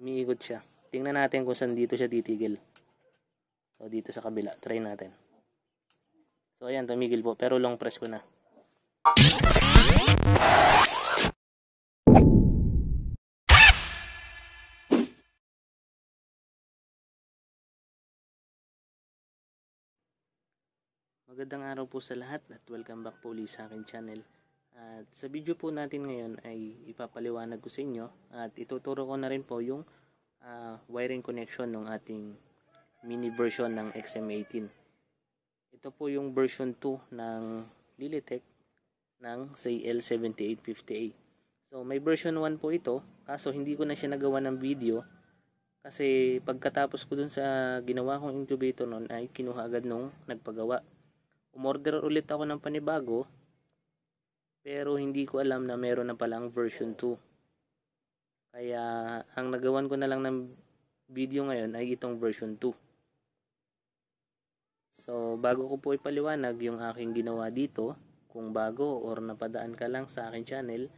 umiikot siya. Tingnan natin kung saan dito siya titigil. So, dito sa kabila. Try natin. So, ayan, tumigil po. Pero long press ko na. Magandang araw po sa lahat at welcome back po ulit sa akin channel. At sa video po natin ngayon ay ipapaliwanag ko sa inyo at ituturo ko na rin po yung uh, wiring connection ng ating mini version ng XM18. Ito po yung version 2 ng Lilitech ng CL7850A. So may version 1 po ito kaso hindi ko na siya nagawa ng video kasi pagkatapos ko dun sa ginawa kong incubator noon ay kinuha agad nung nagpagawa. Umorder ulit ako ng panibago pero hindi ko alam na meron na pala ang version 2. Kaya ang nagawan ko na lang ng video ngayon ay itong version 2. So bago ko po ipaliwanag yung aking ginawa dito, kung bago or napadaan ka lang sa akin channel,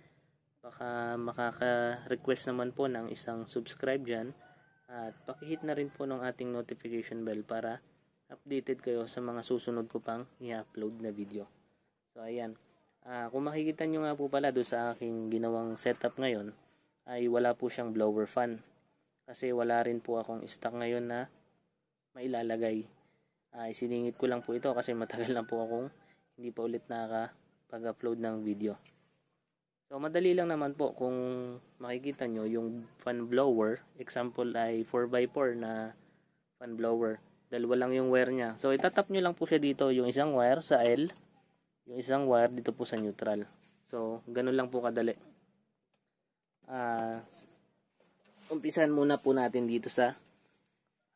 baka makaka-request naman po ng isang subscribe dyan at pakihit na rin po ng ating notification bell para updated kayo sa mga susunod ko pang i-upload na video. So ayan, Ah, kung makikita nyo nga po pala do sa aking ginawang setup ngayon, ay wala po siyang blower fan. Kasi wala rin po akong stock ngayon na mailalagay. Ah, isiningit ko lang po ito kasi matagal na po akong hindi pa ulit nakakapag-upload ng video. So, madali lang naman po kung makikita nyo yung fan blower. Example ay 4x4 na fan blower. Dalawa lang yung wire niya. So, itatap nyo lang po siya dito yung isang wire sa L yung isang wire dito po sa neutral. So, ganun lang po kadali. Uh, ah, umpisan muna po natin dito sa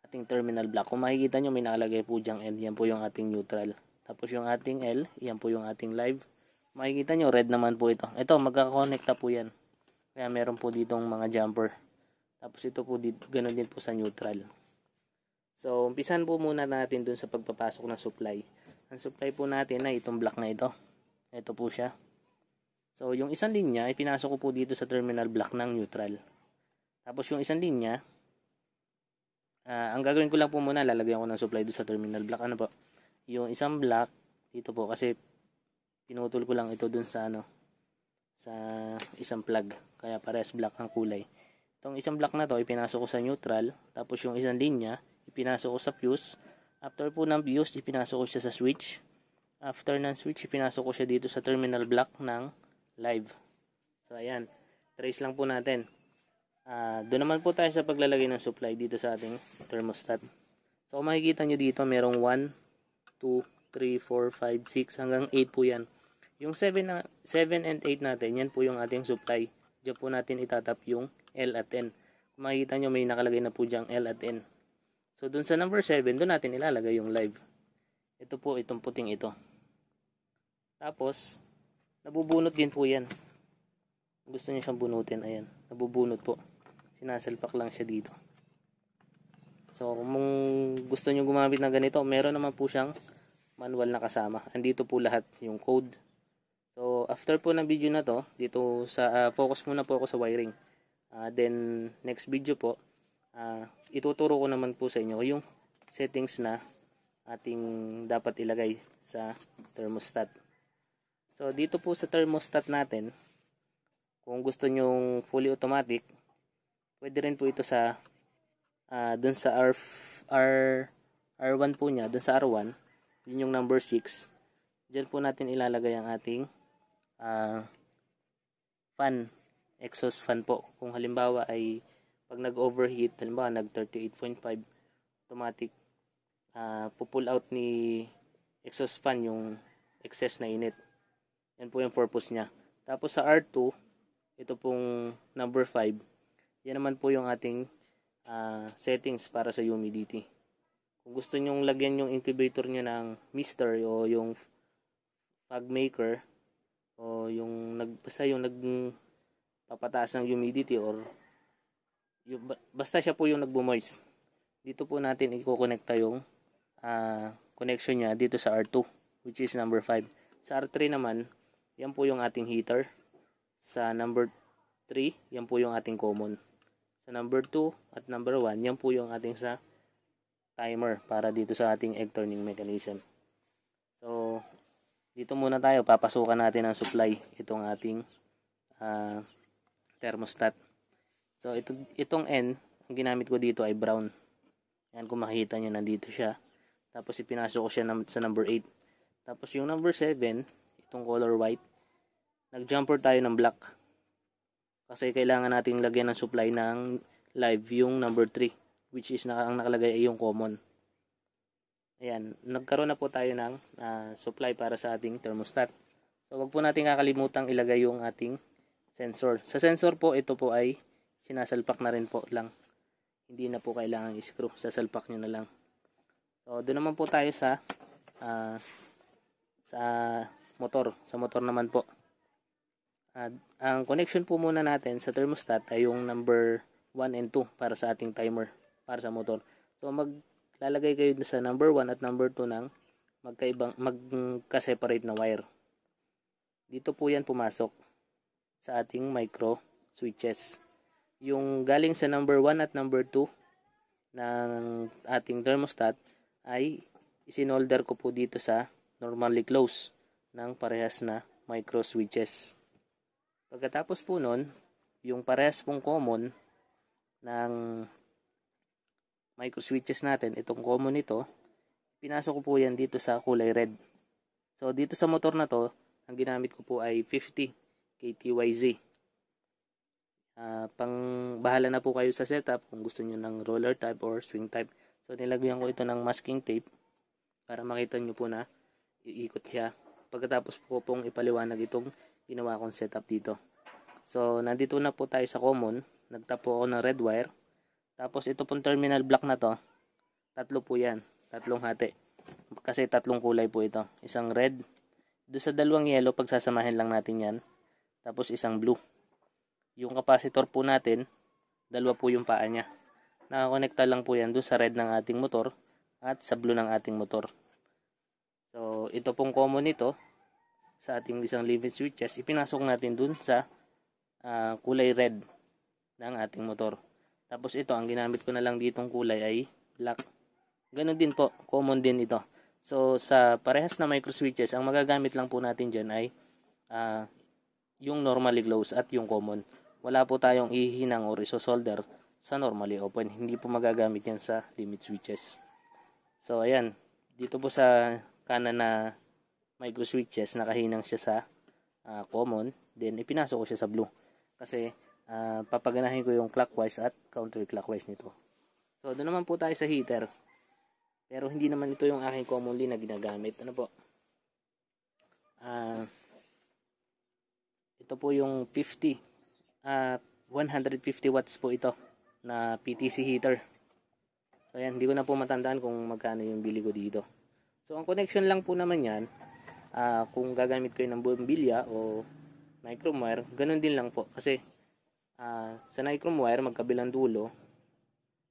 ating terminal block. Kung makikita nyo, may nakalagay po dyang L. Yan po yung ating neutral. Tapos yung ating L, yan po yung ating live. Makikita nyo, red naman po ito. Ito, magkakonekta po yan. Kaya meron po ditong mga jumper. Tapos ito po, dito, ganun din po sa neutral. So, umpisan po muna natin dun sa pagpapasok ng supply. Ang supply po natin ay itong block na ito. Ito po siya. So, yung isang linya, ay pinasok ko po dito sa terminal block ng neutral. Tapos, yung isang linya, uh, ang gagawin ko lang po muna, lalagyan ko ng supply doon sa terminal block. Ano po? Yung isang block, dito po, kasi pinutol ko lang ito doon sa ano, sa isang plug. Kaya parehas black ang kulay. Itong isang block na to, ipinasok ko sa neutral. Tapos, yung isang linya, ipinasok ko sa fuse After po ng BIOS, ipinasok ko siya sa switch. After ng switch, ipinasok ko siya dito sa terminal block ng live. So, ayan. Trace lang po natin. Uh, doon naman po tayo sa paglalagay ng supply dito sa ating thermostat. So, kung makikita nyo dito, merong 1, 2, 3, 4, 5, 6, hanggang 8 po yan. Yung 7, na, 7 and 8 natin, yan po yung ating supply. Diyan po natin itatap yung L at N. Kung makikita nyo, may nakalagay na po dyang L at N. So, dun sa number 7, dun natin ilalagay yung live. Ito po, itong puting ito. Tapos, nabubunot din po yan. Gusto niyo siyang bunutin, ayan. Nabubunot po. Sinasalpak lang siya dito. So, kung gusto niyo gumamit ng ganito, meron naman po siyang manual na kasama. Andito po lahat yung code. So, after po ng video na to, dito sa, uh, focus muna po ako sa wiring. Uh, then, next video po, uh, ituturo ko naman po sa inyo yung settings na ating dapat ilagay sa thermostat. So dito po sa thermostat natin, kung gusto nyong fully automatic, pwede rin po ito sa uh, dun sa R, R, R1 po niya, dun sa R1, yun yung number 6. Diyan po natin ilalagay ang ating uh, fan, exhaust fan po. Kung halimbawa ay pag nag-overheat, halimbawa nag 38.5, automatic uh, pu-pull out ni exhaust fan yung excess na init. Yan po yung purpose niya. Tapos sa R2, ito pong number 5, yan naman po yung ating uh, settings para sa humidity. Kung gusto nyong lagyan yung incubator nyo ng mister o yung fog maker o yung nag, basta yung nagpapataas ng humidity or yung, basta siya po yung nagbumoist. Dito po natin i-connect yung uh, connection niya dito sa R2 which is number 5. Sa R3 naman, yan po yung ating heater. Sa number 3, yan po yung ating common. Sa number 2 at number 1, yan po yung ating sa timer para dito sa ating egg turning mechanism. So, dito muna tayo papasukan natin ang supply itong ating uh, thermostat So, ito, itong N, ang ginamit ko dito ay brown. Yan, kung makikita nyo, nandito siya. Tapos, ipinasok ko siya sa number 8. Tapos, yung number 7, itong color white, nag-jumper tayo ng black. Kasi kailangan nating lagyan ng supply ng live yung number 3, which is naka, ang nakalagay ay yung common. Ayan, nagkaroon na po tayo ng uh, supply para sa ating thermostat. So, wag po natin kakalimutang ilagay yung ating sensor. Sa sensor po, ito po ay sinasalpak na rin po lang. Hindi na po kailangan i-screw. Sasalpak nyo na lang. So, doon naman po tayo sa uh, sa motor. Sa motor naman po. Uh, ang connection po muna natin sa thermostat ay yung number 1 and 2 para sa ating timer. Para sa motor. So, maglalagay kayo sa number 1 at number 2 ng magkaibang magka-separate na wire. Dito po 'yan pumasok sa ating micro switches yung galing sa number 1 at number 2 ng ating thermostat ay isinolder ko po dito sa normally close ng parehas na micro switches. Pagkatapos po nun, yung parehas pong common ng micro switches natin, itong common ito, pinasok ko po yan dito sa kulay red. So, dito sa motor na to, ang ginamit ko po ay 50 KTYZ. Ah, pang bahala na po kayo sa setup kung gusto niyo ng roller type or swing type. So nilagyan ko ito ng masking tape para makita niyo po na iikot siya. Pagkatapos po pong ipaliwanag itong ginawa kong setup dito. So nandito na po tayo sa common. Nagtapo ako ng red wire. Tapos ito pong terminal block na to. Tatlo po yan. Tatlong hati. Kasi tatlong kulay po ito. Isang red. Doon sa dalawang yellow, pagsasamahin lang natin yan. Tapos isang blue yung kapasitor po natin, dalawa po yung paa niya. Nakakonekta lang po yan doon sa red ng ating motor at sa blue ng ating motor. So, ito pong common nito sa ating isang limit switches, ipinasok natin doon sa uh, kulay red ng ating motor. Tapos ito, ang ginamit ko na lang ditong kulay ay black. Ganon din po, common din ito. So, sa parehas na micro switches, ang magagamit lang po natin dyan ay uh, yung normally glows at yung common wala po tayong ihinang or isosolder sa normally open. Hindi po magagamit yan sa limit switches. So, ayan. Dito po sa kanan na micro switches, nakahinang siya sa uh, common. Then, ipinasok ko siya sa blue. Kasi, uh, papaganahin ko yung clockwise at counterclockwise nito. So, doon naman po tayo sa heater. Pero, hindi naman ito yung aking commonly na ginagamit. Ano po? Uh, ito po yung 50 uh, ah, 150 watts po ito na PTC heater. So ayan, hindi ko na po matandaan kung magkano yung bili ko dito. So ang connection lang po naman yan, uh, kung gagamit kayo ng bombilya o microwire, ganun din lang po. Kasi uh, sa microwire, magkabilang dulo.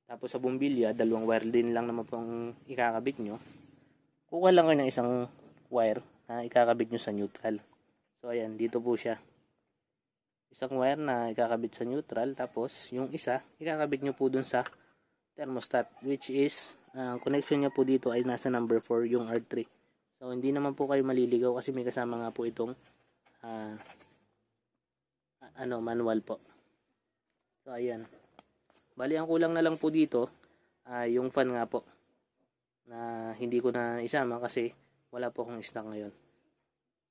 Tapos sa bombilya, dalawang wire din lang naman pong ikakabit nyo. Kuha lang kayo ng isang wire na ikakabit nyo sa neutral. So ayan, dito po siya isang wire na ikakabit sa neutral tapos yung isa ikakabit nyo po dun sa thermostat which is ang uh, connection niya po dito ay nasa number 4 yung R3 so hindi naman po kayo maliligaw kasi may kasama nga po itong uh, ano manual po so ayan bali ang kulang na lang po dito uh, yung fan nga po na hindi ko na isama kasi wala po akong stock ngayon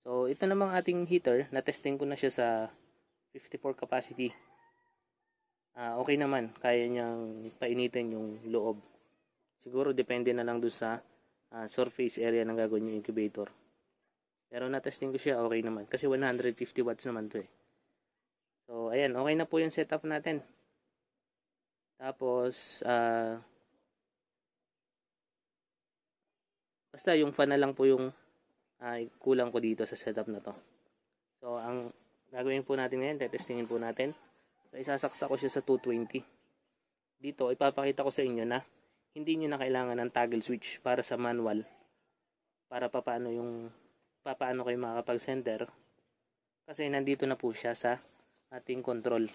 so ito namang ating heater na testing ko na siya sa 54 capacity uh, okay naman kaya niyang painitin yung loob siguro depende na lang doon sa uh, surface area ng gagawin yung incubator pero na-testing ko siya okay naman kasi 150 watts naman to eh so ayan okay na po yung setup natin tapos uh, basta yung fan na lang po yung uh, kulang ko dito sa setup na to so ang Gagawin po natin ngayon, tetestingin po natin. So isasaksa ko siya sa 220. Dito ipapakita ko sa inyo na hindi niyo na kailangan ng toggle switch para sa manual para papaano yung papaano kayo makakapag sender kasi nandito na po siya sa ating control.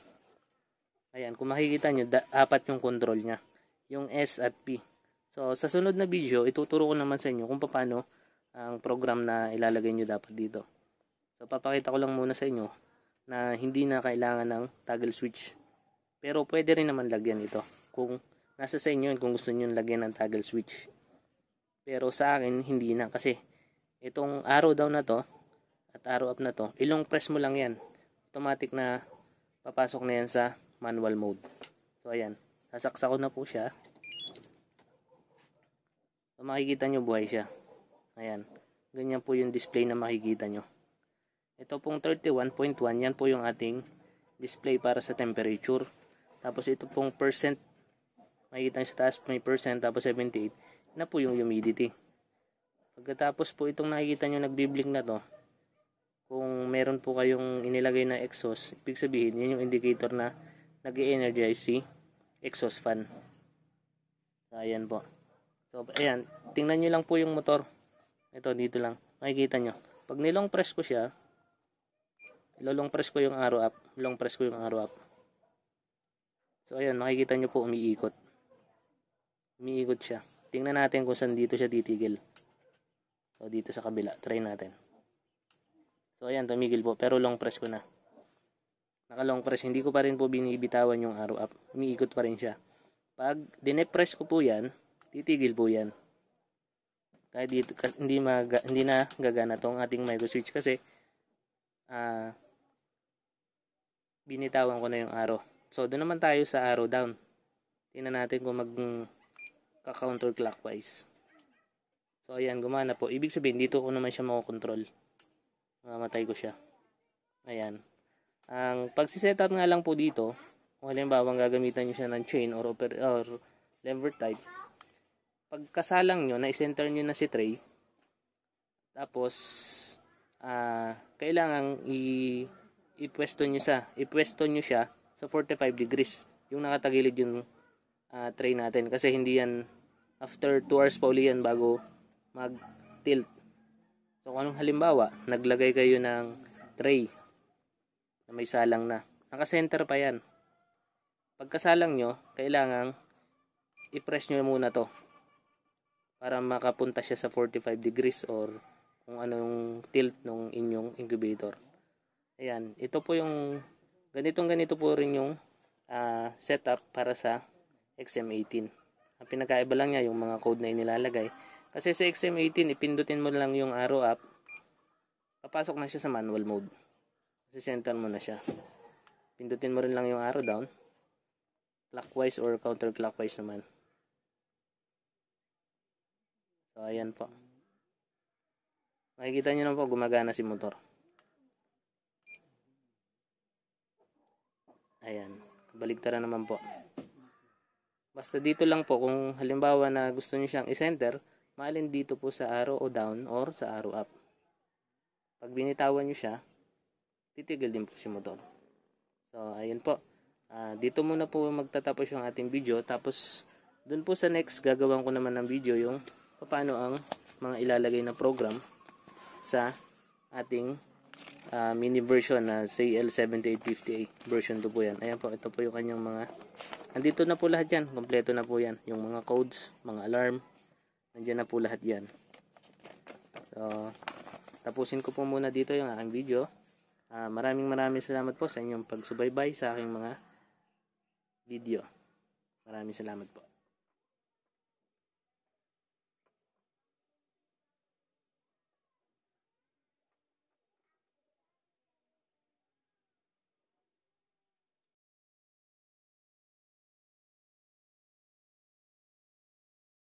Ayan, kung makikita nyo, da, apat yung control niya. Yung S at P. So, sa sunod na video, ituturo ko naman sa inyo kung paano ang program na ilalagay nyo dapat dito. So, papakita ko lang muna sa inyo na hindi na kailangan ng toggle switch. Pero pwede rin naman lagyan ito kung nasa sa inyo kung gusto niyo lagyan ng toggle switch. Pero sa akin hindi na kasi itong arrow down na to at arrow up na to, ilong press mo lang 'yan. Automatic na papasok na 'yan sa manual mode. So ayan, sasaksak ko na po siya. So, makikita nyo buhay siya. Ayan. Ganyan po yung display na makikita nyo. Ito pong 31.1, yan po yung ating display para sa temperature. Tapos ito pong percent, makikita nyo sa taas may percent, tapos 78, na po yung humidity. Pagkatapos po itong nakikita nyo nagbiblink na to, kung meron po kayong inilagay na exhaust, ibig sabihin, yun yung indicator na nag energize si exhaust fan. So, ayan po. So, ayan, tingnan nyo lang po yung motor. Ito, dito lang. Makikita nyo. Pag nilong press ko siya, Ilolong press ko yung arrow up. Long press ko yung arrow up. So, ayan. Makikita nyo po umiikot. Umiikot siya. Tingnan natin kung saan dito siya titigil. O dito sa kabila. Try natin. So, ayan. Tumigil po. Pero long press ko na. Naka long press. Hindi ko pa rin po binibitawan yung arrow up. Umiikot pa rin siya. Pag dinepress ko po yan, titigil po yan. Kahit dito, hindi, mag, hindi na gagana tong ating micro switch kasi ah, uh, binitawan ko na yung arrow. So, doon naman tayo sa arrow down. Tingnan natin kung mag counterclockwise. So, ayan, gumana po. Ibig sabihin, dito ko naman siya makokontrol. Mamatay ko siya. Ayan. Ang pagsisetup nga lang po dito, kung halimbawa gagamitan nyo siya ng chain or, or lever type, pagkasalang nyo, na-center nyo na si tray, tapos, uh, ah, kailangan i- ipwesto nyo sa ipwesto nyo siya sa 45 degrees yung nakatagilid yung uh, tray natin kasi hindi yan after 2 hours pa uli yan bago mag tilt so kung anong halimbawa naglagay kayo ng tray na may salang na nakasenter pa yan pagkasalang nyo kailangan i-press nyo muna to para makapunta siya sa 45 degrees or kung anong tilt ng inyong incubator Ayan, ito po yung ganitong ganito po rin yung uh, setup para sa XM18. Ang pinakaiba lang niya yung mga code na inilalagay. Kasi sa XM18, ipindutin mo lang yung arrow up, papasok na siya sa manual mode. Kasi center mo na siya. Pindutin mo rin lang yung arrow down. Clockwise or counterclockwise naman. So, ayan po. Makikita nyo na po, gumagana si motor. Ayan. Baligtaran naman po. Basta dito lang po kung halimbawa na gusto niyo siyang i-center, maalin dito po sa arrow o down or sa arrow up. Pag binitawan niyo siya, titigil din po si motor. So, ayun po. Uh, dito muna po magtatapos yung ating video. Tapos, dun po sa next, gagawin ko naman ng video yung paano ang mga ilalagay na program sa ating uh, mini version na uh, cl 7850 version to po yan. Ayan po, ito po yung kanyang mga andito na po lahat yan. Kompleto na po yan. Yung mga codes, mga alarm, nandiyan na po lahat yan. So, tapusin ko po muna dito yung aking video. Uh, maraming maraming salamat po sa inyong pagsubaybay sa aking mga video. Maraming salamat po.